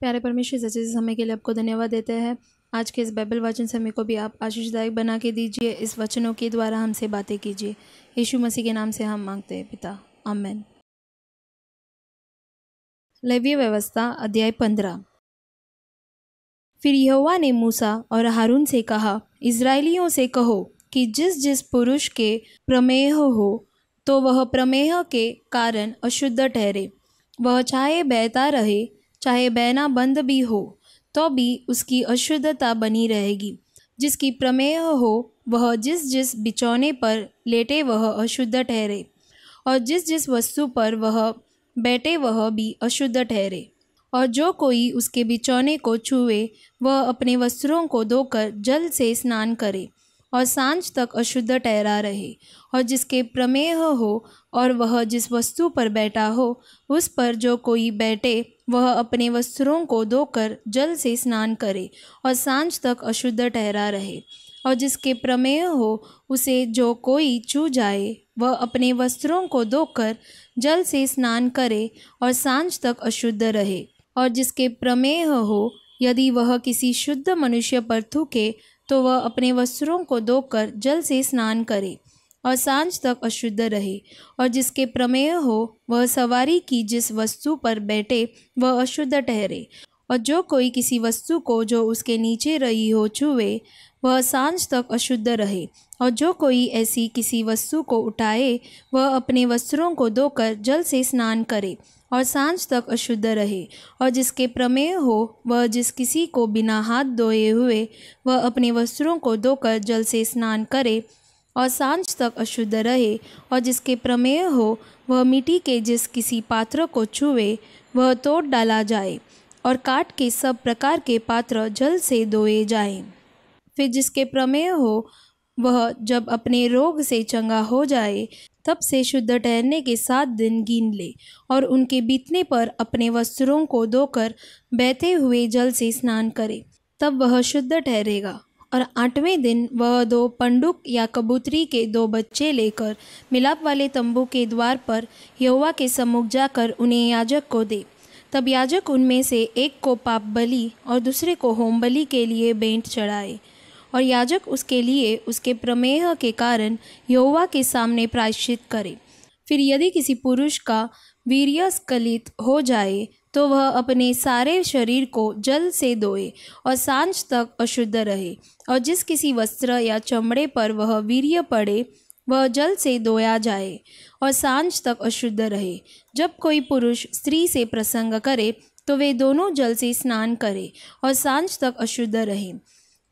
प्यारे परमेश्वर सच्चे समय के लिए आपको धन्यवाद देते हैं आज के इस बाइबल वचन समय को भी आप आशीषदायक बना के दीजिए इस वचनों के द्वारा हमसे बातें कीजिए यीशु मसीह के नाम से हम मांगते हैं पिता अमेन लव्य व्यवस्था अध्याय पंद्रह फिर यहोवा ने मूसा और हारून से कहा इसराइलियों से कहो कि जिस जिस पुरुष के प्रमेह हो तो वह प्रमेह के कारण अशुद्ध ठहरे वह चाहे बहता रहे चाहे बहना बंद भी हो तो भी उसकी अशुद्धता बनी रहेगी जिसकी प्रमेह हो वह जिस जिस बिचौने पर लेटे वह अशुद्ध ठहरे और जिस जिस वस्तु पर वह बैठे वह भी अशुद्ध ठहरे और जो कोई उसके बिचौने को छुए वह अपने वस्त्रों को धोकर जल से स्नान करे और सांझ तक अशुद्ध ठहरा रहे और जिसके प्रमेह हो और वह जिस वस्तु पर बैठा हो उस पर जो कोई बैठे वह अपने वस्त्रों को धोकर जल से स्नान करे और सांझ तक अशुद्ध ठहरा रहे और जिसके प्रमेय हो उसे जो कोई छू जाए वह अपने वस्त्रों को धोकर जल से स्नान करे और सांझ तक अशुद्ध रहे और जिसके प्रमेह हो यदि वह किसी शुद्ध मनुष्य पर थूके तो वह अपने वस्त्रों को धोकर जल से स्नान करे और सांझ तक अशुद्ध रहे और जिसके प्रमेय हो वह सवारी की जिस वस्तु पर बैठे वह अशुद्ध ठहरे और जो कोई किसी वस्तु को जो उसके नीचे रही हो छुए वह सांझ तक अशुद्ध रहे और जो कोई ऐसी किसी वस्तु को उठाए वह अपने वस्त्रों को धोकर जल से स्नान करे और सांझ तक अशुद्ध रहे और जिसके प्रमेय हो वह जिस किसी को बिना हाथ धोए हुए वह अपने वस्त्रों को धोकर जल से स्नान करे और सांझ तक अशुद्ध रहे और जिसके प्रमेय हो वह मिट्टी के जिस किसी पात्र को छुए वह तोड़ डाला जाए और काट के सब प्रकार के पात्र जल से धोए जाए फिर जिसके प्रमेय हो वह जब अपने रोग से चंगा हो जाए तब से शुद्ध ठहरने के सात दिन गिन ले और उनके बीतने पर अपने वस्त्रों को धोकर बहते हुए जल से स्नान करे तब वह शुद्ध ठहरेगा और आठवें दिन वह दो पंडुक या कबूतरी के दो बच्चे लेकर मिलाप वाले तंबू के द्वार पर यौवा के सम्मुख जाकर उन्हें याजक को दे तब याजक उनमें से एक को पाप बलि और दूसरे को होम बलि के लिए बेंट चढ़ाए और याजक उसके लिए उसके प्रमेह के कारण यौवा के सामने प्रायश्चित करे फिर यदि किसी पुरुष का वीर्य स्खलित हो जाए तो वह अपने सारे शरीर को जल से धोए और सांझ तक अशुद्ध रहे और जिस किसी वस्त्र या चमड़े पर वह वीर्य पड़े वह जल से धोया जाए और सांझ तक अशुद्ध रहे जब कोई पुरुष स्त्री से प्रसंग करे तो वे दोनों जल से स्नान करें और सांझ तक अशुद्ध रहें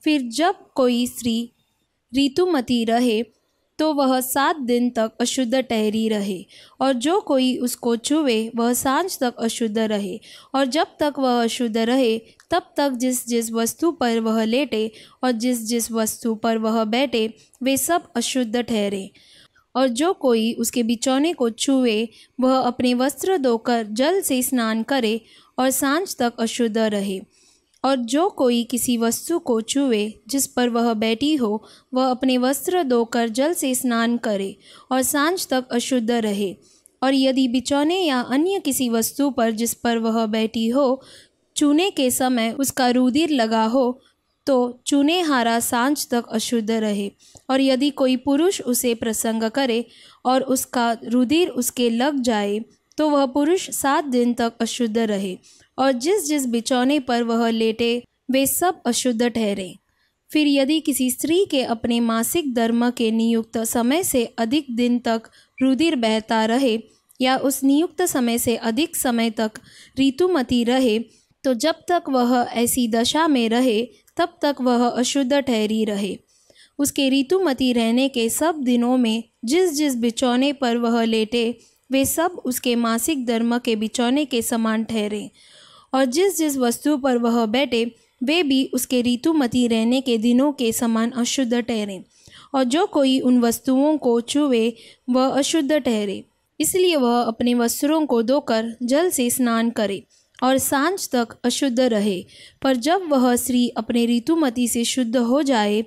फिर जब कोई स्त्री ऋतुमती रहे तो वह सात दिन तक अशुद्ध ठहरी रहे और जो कोई उसको छुए वह सांझ तक अशुद्ध रहे और जब तक वह अशुद्ध रहे तब तक जिस जिस वस्तु पर वह लेटे और जिस जिस वस्तु पर वह बैठे वे सब अशुद्ध ठहरे और जो कोई उसके बिचौने को छुए वह अपने वस्त्र धोकर जल से स्नान करे और सांझ तक अशुद्ध रहे और जो कोई किसी वस्तु को छुए जिस पर वह बैठी हो वह अपने वस्त्र धोकर जल से स्नान करे और सांझ तक अशुद्ध रहे और यदि बिचौने या अन्य किसी वस्तु पर जिस पर वह बैठी हो चूने के समय उसका रुधिर लगा हो तो चूने हारा सांझ तक अशुद्ध रहे और यदि कोई पुरुष उसे प्रसंग करे और उसका रुधिर उसके लग जाए तो वह पुरुष सात दिन तक अशुद्ध रहे और जिस जिस बिचौने पर वह लेटे वे सब अशुद्ध ठहरे फिर यदि किसी स्त्री के अपने मासिक धर्म के नियुक्त समय से अधिक दिन तक रुधिर बहता रहे या उस नियुक्त समय से अधिक समय तक ऋतुमती रहे तो जब तक वह ऐसी दशा में रहे तब तक वह अशुद्ध ठहरी रहे उसके ऋतुमती रहने के सब दिनों में जिस जिस बिचौने पर वह लेटे वे सब उसके मासिक धर्म के बिचौने के समान ठहरे और जिस जिस वस्तु पर वह बैठे वे भी उसके ऋतुमती रहने के दिनों के समान अशुद्ध ठहरे और जो कोई उन वस्तुओं को छुए वह अशुद्ध ठहरे इसलिए वह अपने वस्त्रों को धोकर जल से स्नान करे और सांझ तक अशुद्ध रहे पर जब वह स्त्री अपने ऋतुमती से शुद्ध हो जाए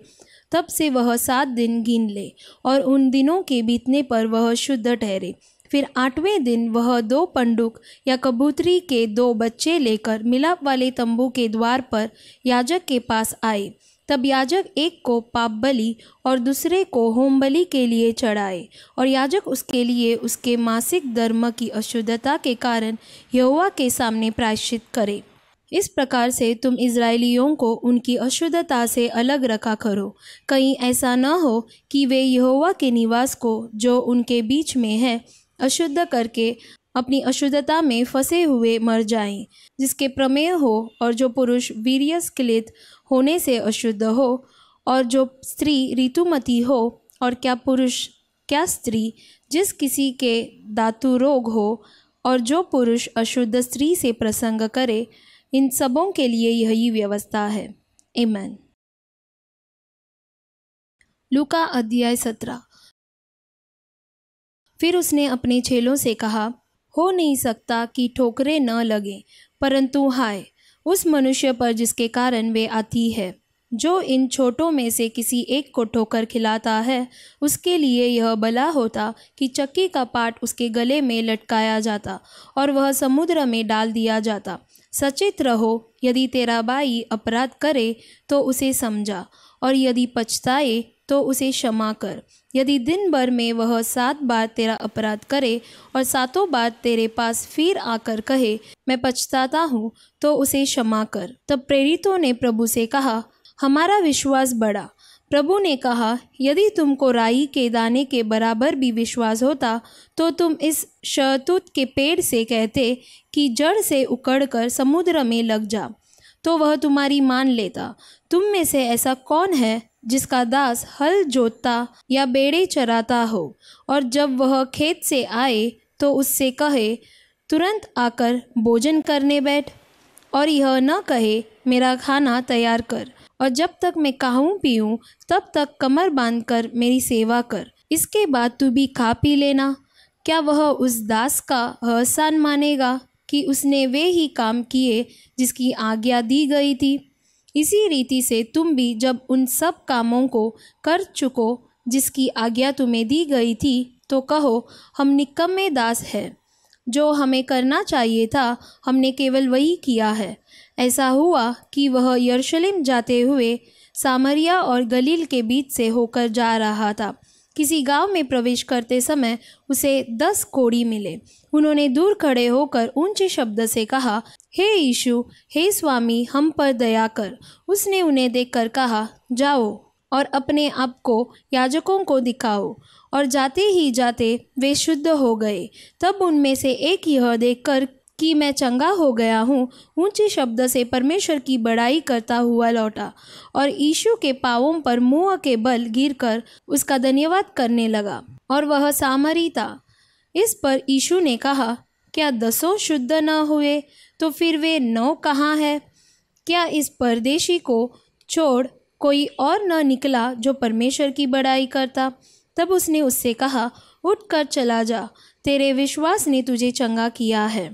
तब से वह सात दिन गिन ले और उन दिनों के बीतने पर वह शुद्ध ठहरे फिर आठवें दिन वह दो पंडुक या कबूतरी के दो बच्चे लेकर मिलाप वाले तंबू के द्वार पर याजक के पास आए तब याजक एक को पाप बलि और दूसरे को होम बलि के लिए चढ़ाए और याजक उसके लिए उसके मासिक धर्म की अशुद्धता के कारण यहोवा के सामने प्रायश्चित करे इस प्रकार से तुम इसराइलियों को उनकी अशुद्धता से अलग रखा करो कहीं ऐसा न हो कि वे यहोवा के निवास को जो उनके बीच में है अशुद्ध करके अपनी अशुद्धता में फंसे हुए मर जाएं जिसके प्रमेय हो और जो पुरुष स्खलित होने से अशुद्ध हो और जो स्त्री ऋतुमती हो और क्या पुरुष क्या स्त्री जिस किसी के धातु रोग हो और जो पुरुष अशुद्ध स्त्री से प्रसंग करे इन सबों के लिए यही व्यवस्था है एमैन लुका अध्याय सत्रह फिर उसने अपने चेलों से कहा हो नहीं सकता कि ठोकरें न लगें परंतु हाय उस मनुष्य पर जिसके कारण वे आती है जो इन छोटों में से किसी एक को ठोकर खिलाता है उसके लिए यह भला होता कि चक्की का पाट उसके गले में लटकाया जाता और वह समुद्र में डाल दिया जाता सचेत रहो यदि तेरा भाई अपराध करे तो उसे समझा और यदि पछताए तो उसे क्षमा कर यदि दिन भर में वह सात बार तेरा अपराध करे और सातों बार तेरे पास फिर आकर कहे मैं पछताता हूँ तो उसे क्षमा कर तब प्रेरितों ने प्रभु से कहा हमारा विश्वास बढ़ा प्रभु ने कहा यदि तुमको राई के दाने के बराबर भी विश्वास होता तो तुम इस शहतूत के पेड़ से कहते कि जड़ से उकड़कर समुद्र में लग जा तो वह तुम्हारी मान लेता तुम में से ऐसा कौन है जिसका दास हल जोतता या बेड़े चराता हो और जब वह खेत से आए तो उससे कहे तुरंत आकर भोजन करने बैठ और यह न कहे मेरा खाना तैयार कर और जब तक मैं काहूँ पीऊँ तब तक कमर बांध कर मेरी सेवा कर इसके बाद तू भी खा पी लेना क्या वह उस दास का एहसान मानेगा कि उसने वे ही काम किए जिसकी आज्ञा दी गई थी इसी रीति से तुम भी जब उन सब कामों को कर चुको जिसकी आज्ञा तुम्हें दी गई थी तो कहो हम निकम्मे दास हैं जो हमें करना चाहिए था हमने केवल वही किया है ऐसा हुआ कि वह यरूशलेम जाते हुए सामरिया और गलील के बीच से होकर जा रहा था किसी गांव में प्रवेश करते समय उसे दस कोड़ी मिले उन्होंने दूर खड़े होकर ऊंचे शब्द से कहा हे यीशु हे स्वामी हम पर दया कर उसने उन्हें देखकर कहा जाओ और अपने आप को याजकों को दिखाओ और जाते ही जाते वे शुद्ध हो गए तब उनमें से एक यह देखकर कि मैं चंगा हो गया हूँ ऊंचे शब्द से परमेश्वर की बड़ाई करता हुआ लौटा और यीशु के पावों पर मुँह के बल कर उसका धन्यवाद करने लगा और वह सामरी था इस पर यीशु ने कहा क्या दसों शुद्ध न हुए तो फिर वे नौ कहाँ है क्या इस परदेशी को छोड़ कोई और न निकला जो परमेश्वर की बड़ाई करता तब उसने उससे कहा उठकर चला जा तेरे विश्वास ने तुझे चंगा किया है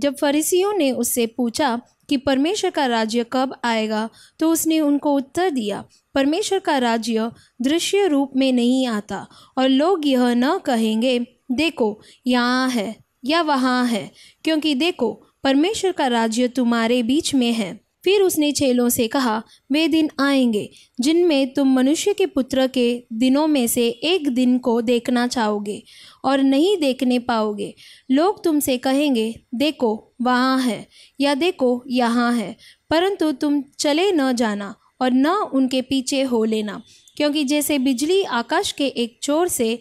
जब फरीसियों ने उससे पूछा कि परमेश्वर का राज्य कब आएगा तो उसने उनको उत्तर दिया परमेश्वर का राज्य दृश्य रूप में नहीं आता और लोग यह न कहेंगे देखो यहाँ है या वहाँ है क्योंकि देखो परमेश्वर का राज्य तुम्हारे बीच में है फिर उसने चेलों से कहा वे दिन आएंगे जिनमें तुम मनुष्य के पुत्र के दिनों में से एक दिन को देखना चाहोगे और नहीं देखने पाओगे लोग तुमसे कहेंगे देखो वहाँ है या देखो यहाँ है परंतु तुम चले न जाना और न उनके पीछे हो लेना क्योंकि जैसे बिजली आकाश के एक चोर से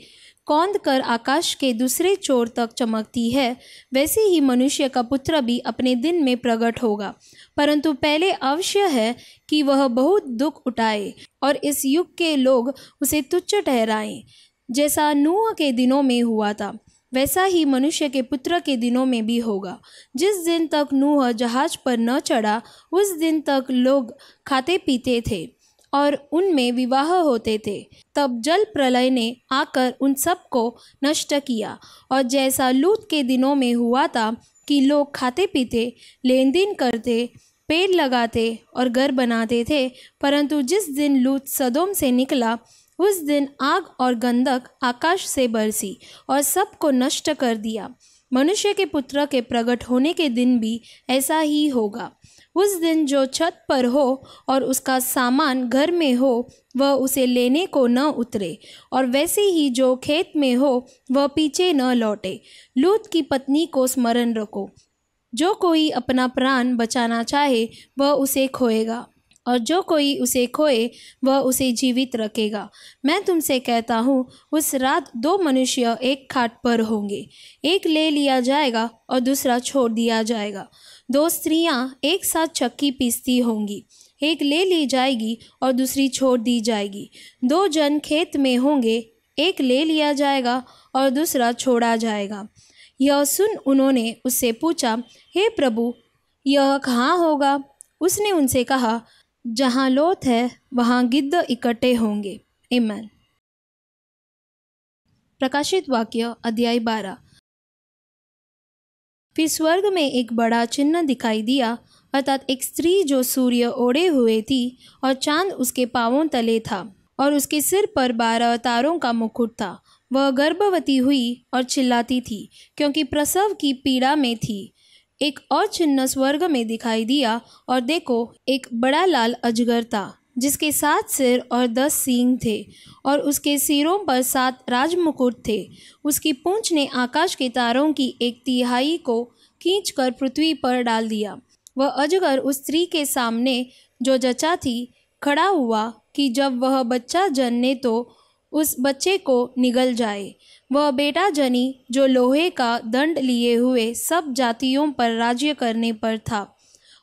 कौंद कर आकाश के दूसरे चोर तक चमकती है वैसे ही मनुष्य का पुत्र भी अपने दिन में प्रकट होगा परंतु पहले अवश्य है कि वह बहुत दुख उठाए और इस युग के लोग उसे तुच्छ ठहराएं जैसा नूह के दिनों में हुआ था वैसा ही मनुष्य के पुत्र के दिनों में भी होगा जिस दिन तक नूह जहाज पर न चढ़ा उस दिन तक लोग खाते पीते थे और उनमें विवाह होते थे तब जल प्रलय ने आकर उन सबको नष्ट किया और जैसा लूत के दिनों में हुआ था कि लोग खाते पीते लेन देन करते पेड़ लगाते और घर बनाते थे परंतु जिस दिन लूत सदोम से निकला उस दिन आग और गंधक आकाश से बरसी और सबको नष्ट कर दिया मनुष्य के पुत्र के प्रकट होने के दिन भी ऐसा ही होगा उस दिन जो छत पर हो और उसका सामान घर में हो वह उसे लेने को न उतरे और वैसे ही जो खेत में हो वह पीछे न लौटे लूत की पत्नी को स्मरण रखो जो कोई अपना प्राण बचाना चाहे वह उसे खोएगा और जो कोई उसे खोए वह उसे जीवित रखेगा मैं तुमसे कहता हूँ उस रात दो मनुष्य एक खाट पर होंगे एक ले लिया जाएगा और दूसरा छोड़ दिया जाएगा दो स्त्रियां एक साथ चक्की पीसती होंगी एक ले ली जाएगी और दूसरी छोड़ दी जाएगी दो जन खेत में होंगे एक ले लिया जाएगा और दूसरा छोड़ा जाएगा यह सुन उन्होंने उससे पूछा हे प्रभु यह कहाँ होगा उसने उनसे कहा जहाँ लोथ है वहाँ गिद्ध इकट्ठे होंगे इमन प्रकाशित वाक्य अध्याय बारह फिर स्वर्ग में एक बड़ा चिन्ह दिखाई दिया अर्थात एक स्त्री जो सूर्य ओढ़े हुए थी और चांद उसके पावों तले था और उसके सिर पर बारह तारों का मुकुट था वह गर्भवती हुई और चिल्लाती थी क्योंकि प्रसव की पीड़ा में थी एक और चिन्ह स्वर्ग में दिखाई दिया और देखो एक बड़ा लाल अजगर था जिसके सात सिर और दस सींग थे और उसके सिरों पर सात राजमुकुट थे उसकी पूंछ ने आकाश के तारों की एक तिहाई को खींच कर पृथ्वी पर डाल दिया वह अजगर उस स्त्री के सामने जो जचा थी खड़ा हुआ कि जब वह बच्चा जनने तो उस बच्चे को निगल जाए वह बेटा जनी जो लोहे का दंड लिए हुए सब जातियों पर राज्य करने पर था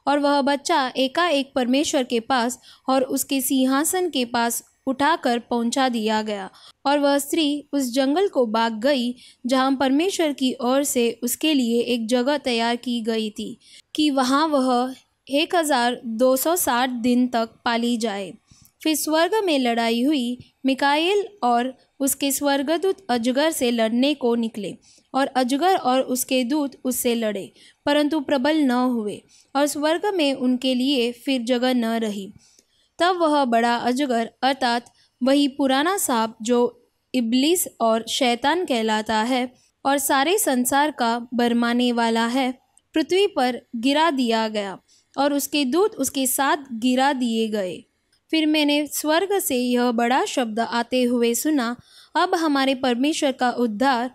और वह बच्चा एकाएक परमेश्वर के पास और उसके सिंहासन के पास उठाकर पहुंचा दिया गया और वह स्त्री उस जंगल को भाग गई जहां परमेश्वर की ओर से उसके लिए एक जगह तैयार की गई थी कि वहां वह एक हज़ार दो सौ साठ दिन तक पाली जाए फिर स्वर्ग में लड़ाई हुई मिकाइल और उसके स्वर्गदूत अजगर से लड़ने को निकले और अजगर और उसके दूत उससे लड़े परंतु प्रबल न हुए और स्वर्ग में उनके लिए फिर जगह न रही तब वह बड़ा अजगर अर्थात वही पुराना सांप जो इबलिस और शैतान कहलाता है और सारे संसार का बरमाने वाला है पृथ्वी पर गिरा दिया गया और उसके दूत उसके साथ गिरा दिए गए फिर मैंने स्वर्ग से यह बड़ा शब्द आते हुए सुना अब हमारे परमेश्वर का उद्धार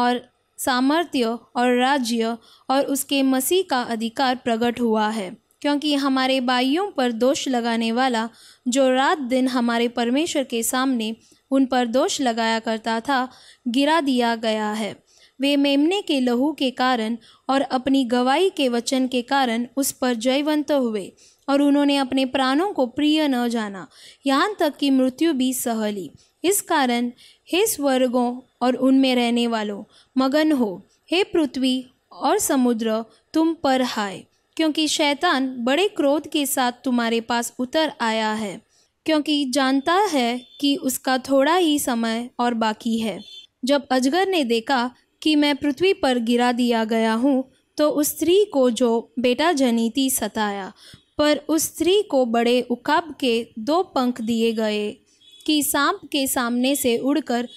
और सामर्थ्य और राज्य और उसके मसीह का अधिकार प्रकट हुआ है क्योंकि हमारे बाइयों पर दोष लगाने वाला जो रात दिन हमारे परमेश्वर के सामने उन पर दोष लगाया करता था गिरा दिया गया है वे मेमने के लहू के कारण और अपनी गवाही के वचन के कारण उस पर जयवंत हुए और उन्होंने अपने प्राणों को प्रिय न जाना यहाँ तक कि मृत्यु भी सहली इस कारण हे स्वर्गों और उनमें रहने वालों मगन हो हे पृथ्वी और समुद्र तुम पर हाय क्योंकि शैतान बड़े क्रोध के साथ तुम्हारे पास उतर आया है क्योंकि जानता है कि उसका थोड़ा ही समय और बाकी है जब अजगर ने देखा कि मैं पृथ्वी पर गिरा दिया गया हूँ तो उस स्त्री को जो बेटा जनी थी सताया पर उस स्त्री को बड़े उकाब के दो पंख दिए गए कि सांप के सामने से उड़कर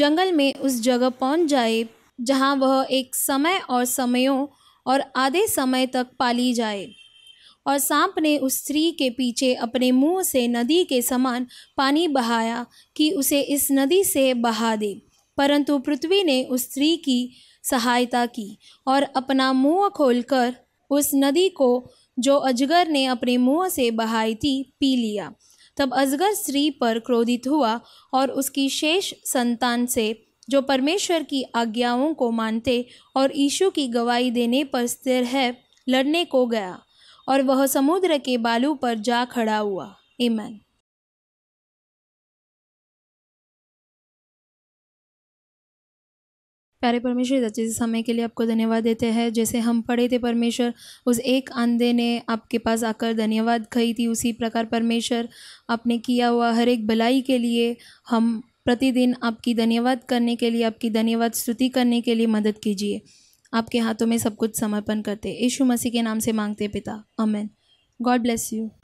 जंगल में उस जगह पहुंच जाए जहां वह एक समय और समयों और आधे समय तक पाली जाए और सांप ने उस स्त्री के पीछे अपने मुंह से नदी के समान पानी बहाया कि उसे इस नदी से बहा दे परंतु पृथ्वी ने उस स्त्री की सहायता की और अपना मुंह खोलकर उस नदी को जो अजगर ने अपने मुंह से बहाई थी पी लिया तब अजगर स्त्री पर क्रोधित हुआ और उसकी शेष संतान से जो परमेश्वर की आज्ञाओं को मानते और यीशु की गवाही देने पर स्थिर है लड़ने को गया और वह समुद्र के बालू पर जा खड़ा हुआ ईमैन प्यारे परमेश्वर अच्छे से समय के लिए आपको धन्यवाद देते हैं जैसे हम पढ़े थे परमेश्वर उस एक अंधे ने आपके पास आकर धन्यवाद कही थी उसी प्रकार परमेश्वर आपने किया हुआ हर एक भलाई के लिए हम प्रतिदिन आपकी धन्यवाद करने के लिए आपकी धन्यवाद स्तुति करने के लिए मदद कीजिए आपके हाथों में सब कुछ समर्पण करते यीशु मसीह के नाम से मांगते पिता अमेन गॉड ब्लेस यू